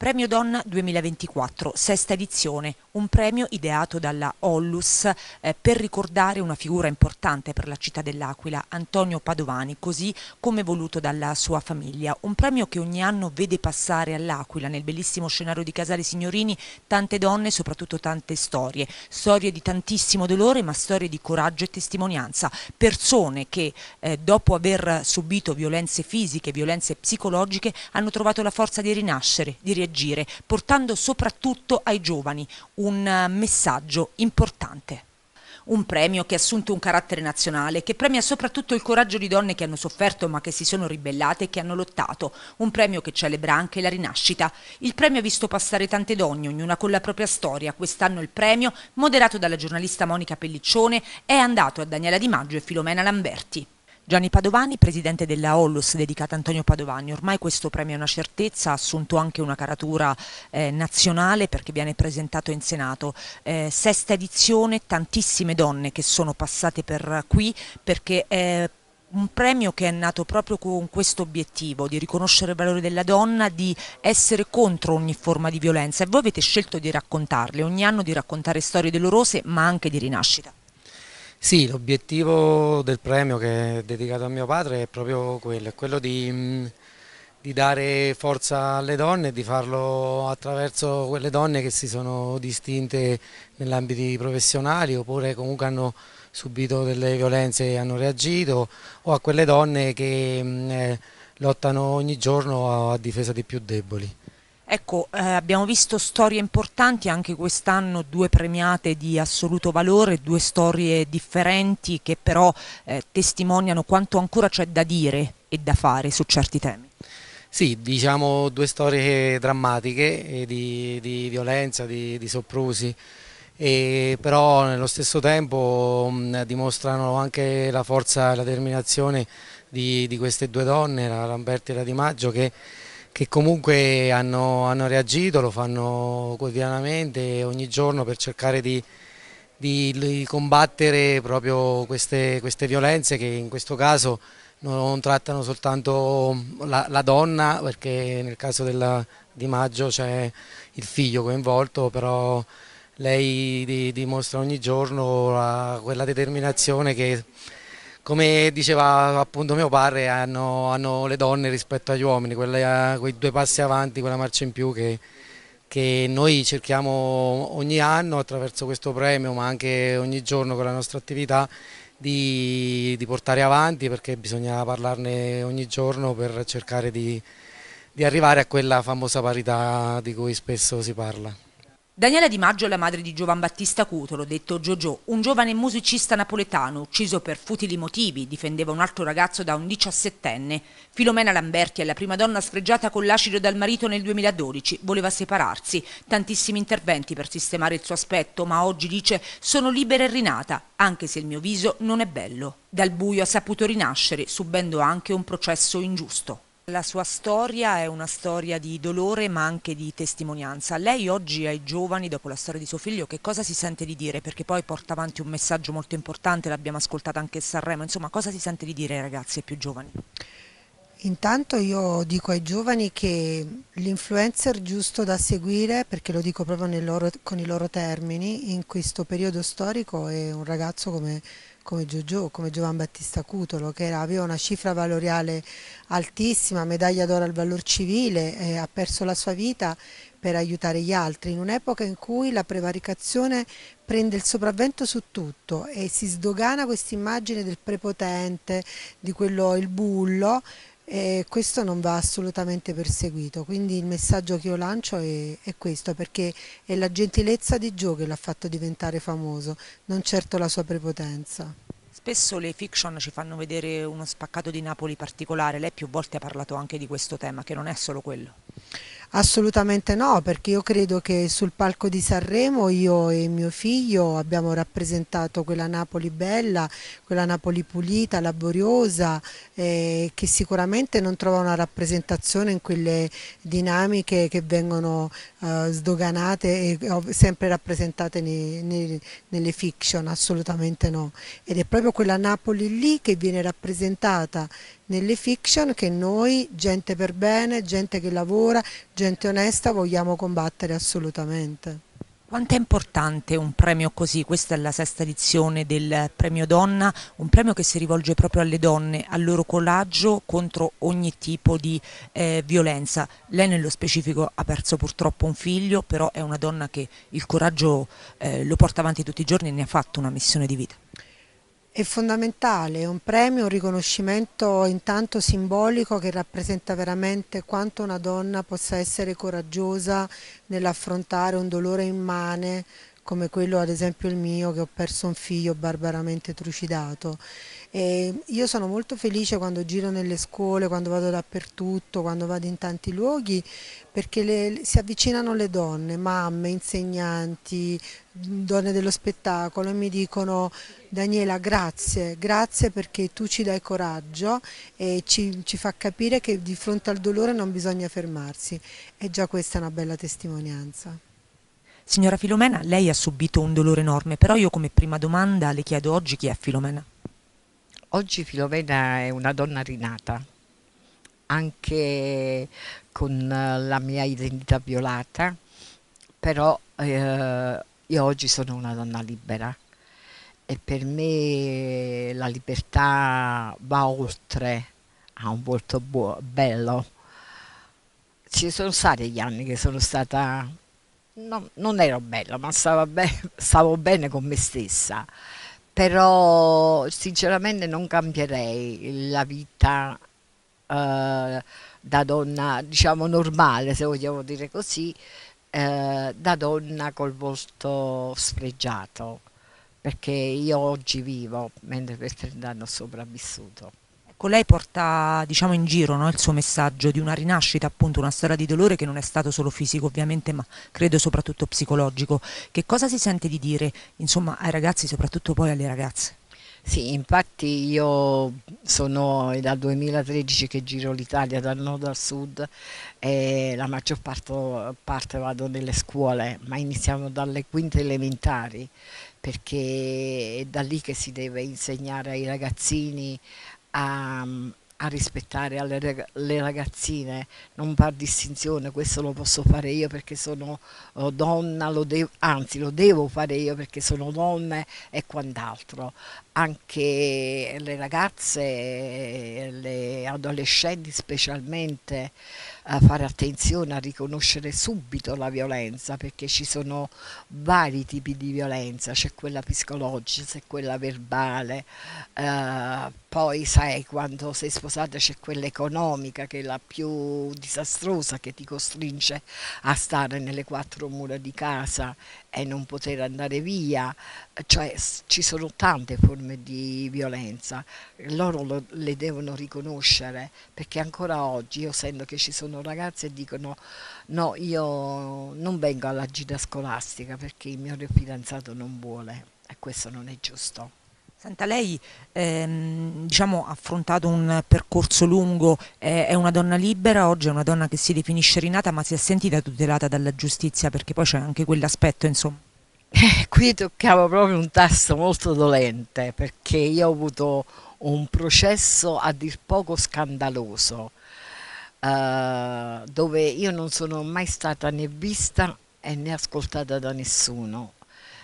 Premio Donna 2024, sesta edizione, un premio ideato dalla Ollus eh, per ricordare una figura importante per la città dell'Aquila, Antonio Padovani, così come voluto dalla sua famiglia. Un premio che ogni anno vede passare all'Aquila, nel bellissimo scenario di Casale Signorini, tante donne e soprattutto tante storie. Storie di tantissimo dolore, ma storie di coraggio e testimonianza. Persone che, eh, dopo aver subito violenze fisiche, violenze psicologiche, hanno trovato la forza di rinascere, di riagire proteggire, portando soprattutto ai giovani un eh, messaggio importante un premio che ha assunto un carattere nazionale, che premia soprattutto il coraggio di donne che hanno sofferto ma che si sono ribellate e che hanno lottato, un premio che celebra anche la rinascita. Il premio ha visto passare tante donne, ognuna con la propria storia. Quest'anno il premio, moderato dalla giornalista Monica Pelliccione, è andato a Daniela Di Maggio e Filomena Lamberti. Gianni Padovani, presidente della Ollus dedicata a Antonio Padovani, ormai questo premio è una certezza, ha assunto anche una caratura eh, nazionale perché viene presentato in Senato. Eh, sesta edizione, tantissime donne che sono passate per qui perché è un premio che è nato proprio con questo obiettivo di riconoscere il valore della donna, di essere contro ogni forma di violenza e voi avete scelto di raccontarle, ogni anno di raccontare storie dolorose ma anche di rinascita. Sì, l'obiettivo del premio che è dedicato a mio padre è proprio quello, è quello di, mm, di, dare forza alle donne e di farlo attraverso quelle donne che si sono distinte nell'ambito professionali oppure comunque hanno subito delle violenze e hanno reagito o a quelle donne che mm, eh, lottano ogni giorno a, a difesa dei più deboli. Ecco, eh, abbiamo visto storie importanti anche quest'anno, due premiate di assoluto valore, due storie differenti che però eh, testimoniano quanto ancora c'è da dire e da fare su certi temi. Sì, diciamo due storie drammatiche eh, di, di violenza, di, di soprusi, però nello stesso tempo mh, mm, dimostrano anche la forza e la determinazione di, di queste due donne, la Lamberti e la Di Maggio, che che comunque hanno, hanno reagito, lo fanno quotidianamente ogni giorno per cercare di, di, di combattere proprio queste, queste, violenze che in questo caso non trattano soltanto la, la donna perché nel caso della, di Maggio c'è il figlio coinvolto però lei dimostra ogni giorno la, quella determinazione che come diceva appunto mio padre, hanno, hanno le donne rispetto agli uomini, quella, quei due passi avanti, quella marcia in più che, che, noi cerchiamo ogni anno attraverso questo premio, ma anche ogni giorno con la nostra attività, di, di portare avanti perché bisogna parlarne ogni giorno per cercare di, di arrivare a quella famosa parità di cui spesso si parla. Daniela Di Maggio è la madre di Giovan Battista Cutolo, detto Giorgio, un giovane musicista napoletano ucciso per futili motivi, difendeva un altro ragazzo da un diciassettenne. Filomena Lamberti è la prima donna sfregiata con l'acido dal marito nel 2012, voleva separarsi, tantissimi interventi per sistemare il suo aspetto, ma oggi dice sono libera e rinata, anche se il mio viso non è bello. Dal buio ha saputo rinascere, subendo anche un processo ingiusto. La sua storia è una storia di dolore ma anche di testimonianza. Lei oggi ai giovani, dopo la storia di suo figlio, che cosa si sente di dire? Perché poi porta avanti un messaggio molto importante, l'abbiamo ascoltato anche a Sanremo, insomma cosa si sente di dire ai ragazzi e più giovani? Intanto io dico ai giovani che l'influencer giusto da seguire, perché lo dico proprio loro, con i loro termini, in questo periodo storico è un ragazzo come, come Giorgio, come Giovan Battista Cutolo, che era, aveva una cifra valoriale altissima, medaglia d'oro al valor civile, eh, ha perso la sua vita per aiutare gli altri, in un'epoca in cui la prevaricazione prende il sopravvento su tutto e si sdogana questa immagine del prepotente, di quello il bullo, e questo non va assolutamente perseguito, quindi il messaggio che io lancio è, è questo, perché è la gentilezza di Gio che l'ha fatto diventare famoso, non certo la sua prepotenza spesso le fiction ci fanno vedere uno spaccato di Napoli particolare, lei più volte ha parlato anche di questo tema, che non è solo quello. Assolutamente no, perché io credo che sul palco di Sanremo io e mio figlio abbiamo rappresentato quella Napoli bella, quella Napoli pulita, laboriosa, eh, che sicuramente non trova una rappresentazione in quelle dinamiche che vengono eh, sdoganate e eh, sempre rappresentate nei, nei, nelle fiction, assolutamente no. Ed è proprio quella Napoli lì che viene rappresentata nelle fiction che noi, gente per bene, gente che lavora, gente onesta, vogliamo combattere assolutamente. Quanto è importante un premio così? Questa è la sesta edizione del premio Donna, un premio che si rivolge proprio alle donne, al loro coraggio contro ogni tipo di eh, violenza. Lei nello specifico ha perso purtroppo un figlio, però è una donna che il coraggio eh, lo porta avanti tutti i giorni e ne ha fatto una missione di vita. È fondamentale, è un premio, un riconoscimento intanto simbolico che rappresenta veramente quanto una donna possa essere coraggiosa nell'affrontare un dolore immane come quello ad esempio il mio che ho perso un figlio barbaramente trucidato. E io sono molto felice quando giro nelle scuole, quando vado dappertutto, quando vado in tanti luoghi, perché le, si avvicinano le donne, mamme, insegnanti, donne dello spettacolo e mi dicono Daniela grazie, grazie perché tu ci dai coraggio e ci, ci fa capire che di fronte al dolore non bisogna fermarsi e già questa è una bella testimonianza. Signora Filomena, lei ha subito un dolore enorme, però io come prima domanda le chiedo oggi chi è Filomena. Oggi Filomena è una donna rinata, anche con eh, la mia identità violata, però eh, io oggi sono una donna libera e per me la libertà va oltre a un volto bello. Ci sono stati gli anni che sono stata non, non ero bella, ma stavo, be stavo bene con me stessa. Però sinceramente non cambierei la vita eh, da donna, diciamo normale, se vogliamo dire così, eh, da donna col volto sfregiato, perché io oggi vivo, mentre per 30 anni ho sopravvissuto lei porta diciamo, in giro no, il suo messaggio di una rinascita, appunto una storia di dolore che non è stato solo fisico ovviamente, ma credo soprattutto psicologico. Che cosa si sente di dire insomma, ai ragazzi, soprattutto poi alle ragazze? Sì, infatti io sono dal 2013 che giro l'Italia dal nord al sud e la maggior parte, parte vado nelle scuole, ma iniziamo dalle quinte elementari perché è da lì che si deve insegnare ai ragazzini a, a rispettare alle, le ragazzine, non fa distinzione, questo lo posso fare io perché sono oh, donna, lo anzi lo devo fare io perché sono donna e quant'altro anche le ragazze, le adolescenti specialmente, a fare attenzione a riconoscere subito la violenza perché ci sono vari tipi di violenza, c'è quella psicologica, c'è quella verbale, eh, poi sai quando sei sposata c'è quella economica che è la più disastrosa che ti costringe a stare nelle quattro mura di casa e non poter andare via, cioè ci sono tante forme forme di violenza. Loro lo, le devono riconoscere perché ancora oggi io sento che ci sono ragazze che dicono no, io non vengo alla gita scolastica perché il mio fidanzato non vuole e questo non è giusto. Senta, lei ehm, diciamo, ha affrontato un percorso lungo, eh, è una donna libera, oggi è una donna che si definisce rinata ma si è sentita tutelata dalla giustizia perché poi c'è anche quell'aspetto insomma. Eh, qui toccavo proprio un tasto molto dolente perché io ho avuto un processo a dir poco scandaloso eh, dove io non sono mai stata né vista e né ascoltata da nessuno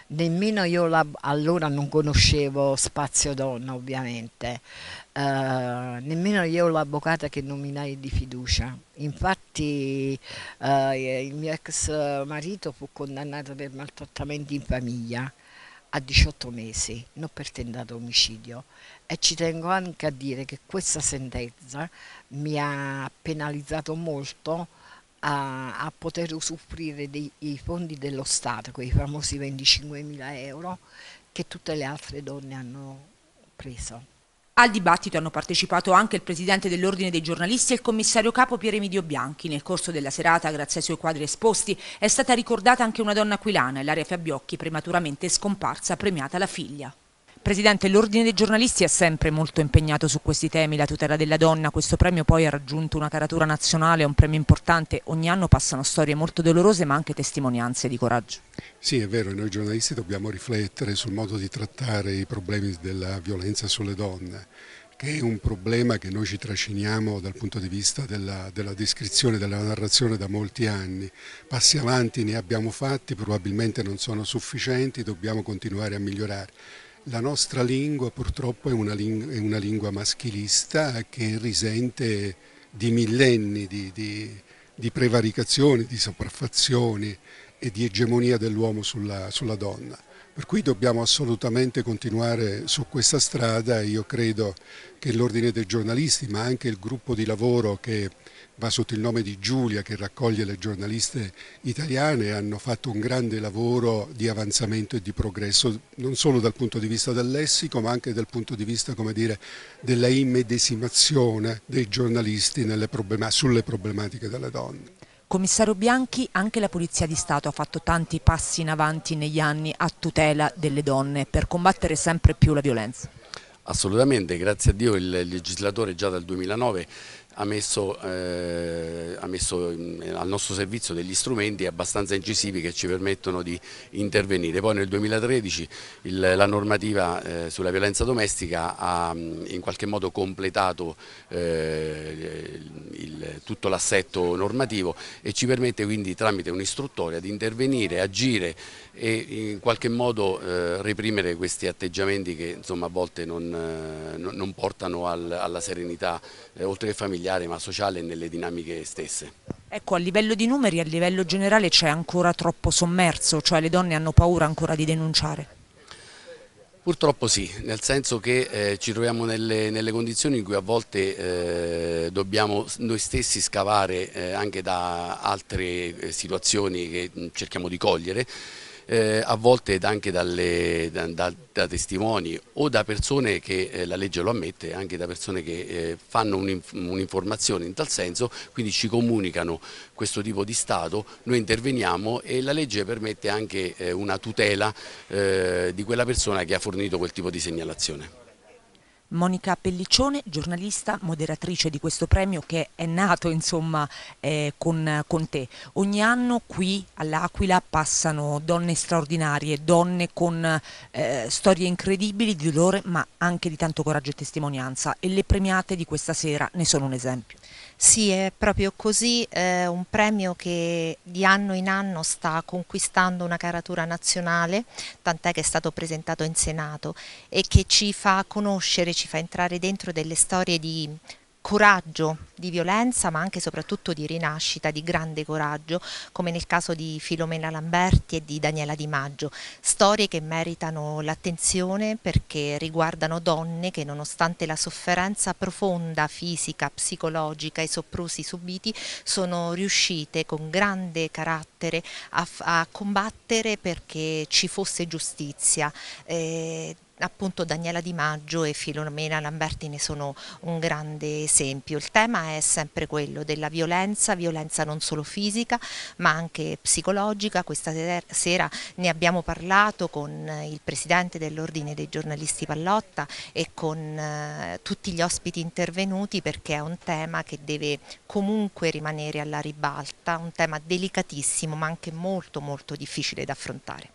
nemmeno io la, allora non conoscevo Spazio Donna ovviamente, eh, nemmeno io l'avvocata che nominai di fiducia. Infatti eh, il mio ex marito fu condannato per maltrattamenti in famiglia a 18 mesi, non per tentato omicidio. E ci tengo anche a dire che questa sentenza mi ha penalizzato molto a, a poter usufruire dei, fondi dello Stato, quei famosi 25 mila euro che tutte le altre donne hanno preso. Al dibattito hanno partecipato anche il presidente dell'Ordine dei giornalisti e il commissario capo Pier Emidio Bianchi. Nel corso della serata, grazie ai suoi quadri esposti, è stata ricordata anche una donna aquilana, Ilaria Fabiocchi, prematuramente scomparsa, premiata la figlia. Presidente, l'Ordine dei giornalisti è sempre molto impegnato su questi temi, la tutela della donna, questo premio poi ha raggiunto una caratura nazionale, è un premio importante, ogni anno passano storie molto dolorose ma anche testimonianze di coraggio. Sì, è vero, noi giornalisti dobbiamo riflettere sul modo di trattare i problemi della violenza sulle donne che è un problema che noi ci trasciniamo dal punto di vista della, della, descrizione, della narrazione da molti anni. Passi avanti ne abbiamo fatti, probabilmente non sono sufficienti, dobbiamo continuare a migliorare. La nostra lingua purtroppo è una, ling è una lingua maschilista che risente di millenni di, di, di prevaricazioni, di sopraffazioni e di egemonia dell'uomo sulla, sulla donna. Per cui dobbiamo assolutamente continuare su questa strada e io credo che l'Ordine dei giornalisti, ma anche il gruppo di lavoro che va sotto il nome di Giulia che raccoglie le giornaliste italiane, hanno fatto un grande lavoro di avanzamento e di progresso, non solo dal punto di vista del lessico, ma anche dal punto di vista dire, della immedesimazione dei giornalisti problema sulle problematiche delle donne. Commissario Bianchi, anche la Polizia di Stato ha fatto tanti passi in avanti negli anni a tutela delle donne per combattere sempre più la violenza. Assolutamente, grazie a Dio il legislatore già dal 2009 ha messo, eh, ha messo mm, al nostro servizio degli strumenti abbastanza incisivi che ci permettono di intervenire. Poi nel 2013 il, la normativa eh, sulla violenza domestica ha mm, in qualche modo completato eh, il, tutto l'assetto normativo e ci permette quindi tramite un'istruttoria di intervenire, agire e in qualche modo eh, reprimere questi atteggiamenti che insomma, a volte non, eh, non portano al, alla serenità eh, oltre che familiare familiare ma sociale e nelle dinamiche stesse. Ecco, a livello di numeri, a livello generale c'è ancora troppo sommerso, cioè le donne hanno paura ancora di denunciare? Purtroppo sì, nel senso che eh, ci troviamo nelle, nelle, condizioni in cui a volte eh, dobbiamo noi stessi scavare eh, anche da altre eh, situazioni che cerchiamo di cogliere eh, a volte anche dalle, da, da, da, testimoni o da persone che eh, la legge lo ammette, anche da persone che eh, fanno un'informazione in tal senso, quindi ci comunicano questo tipo di stato, noi interveniamo e la legge permette anche eh, una tutela eh, di quella persona che ha fornito quel tipo di segnalazione. Monica Pellicione, giornalista, moderatrice di questo premio che è nato insomma eh, con, con, te. Ogni anno qui all'Aquila passano donne straordinarie, donne con eh, storie incredibili di dolore ma anche di tanto coraggio e testimonianza e le premiate di questa sera ne sono un esempio. Sì, è proprio così, eh, un premio che di anno in anno sta conquistando una caratura nazionale, tant'è che è stato presentato in Senato e che ci fa conoscere, ci fa entrare dentro delle storie di coraggio di violenza ma anche e soprattutto di rinascita, di grande coraggio come nel caso di Filomena Lamberti e di Daniela Di Maggio, storie che meritano l'attenzione perché riguardano donne che nonostante la sofferenza profonda fisica, psicologica e soprusi subiti sono riuscite con grande carattere a, a combattere perché ci fosse giustizia. Eh, appunto Daniela Di Maggio e Filomena Lamberti ne sono un grande esempio. Il tema è sempre quello della violenza, violenza non solo fisica ma anche psicologica. Questa sera ne abbiamo parlato con eh, il presidente dell'Ordine dei giornalisti Pallotta e con eh, tutti gli ospiti intervenuti perché è un tema che deve comunque rimanere alla ribalta, un tema delicatissimo ma anche molto molto difficile da affrontare.